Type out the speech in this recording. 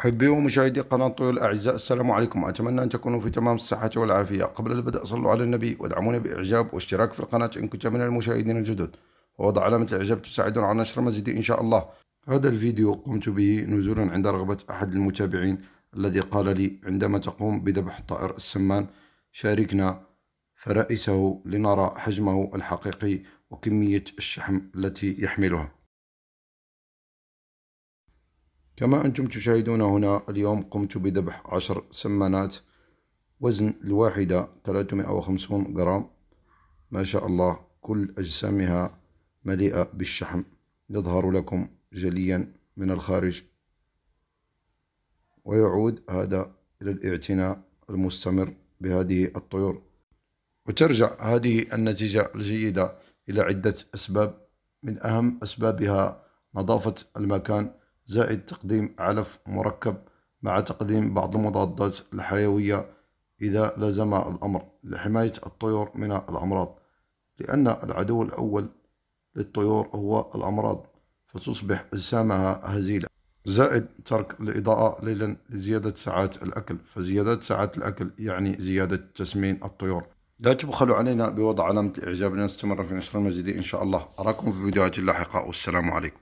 محبي ومشاهدي قناة طيور الأعزاء السلام عليكم أتمنى أن تكونوا في تمام الصحة والعافية قبل البدء صلوا على النبي وادعموني بإعجاب واشتراك في القناة إن كنت من المشاهدين الجدد ووضع علامة الإعجاب تساعدنا على نشر مزيد إن شاء الله هذا الفيديو قمت به نزولا عند رغبة أحد المتابعين الذي قال لي عندما تقوم بذبح الطائر السمان شاركنا فرائسه لنرى حجمه الحقيقي وكمية الشحم التي يحملها كما أنتم تشاهدون هنا اليوم قمت بذبح عشر سمانات وزن الواحدة 350 غرام ما شاء الله كل أجسامها مليئة بالشحم يظهر لكم جليا من الخارج ويعود هذا إلى الاعتناء المستمر بهذه الطيور وترجع هذه النتيجة الجيدة إلى عدة أسباب من أهم أسبابها نظافة المكان زائد تقديم علف مركب مع تقديم بعض المضادات الحيوية إذا لزم الأمر لحماية الطيور من الأمراض لأن العدو الأول للطيور هو الأمراض فتصبح أجسامها هزيلة زائد ترك الإضاءة ليلا لزيادة ساعات الأكل فزيادة ساعات الأكل يعني زيادة تسمين الطيور لا تبخلوا علينا بوضع علامة الإعجاب لنستمر في نشر المزيد إن شاء الله أراكم في فيديوهات لاحقة والسلام عليكم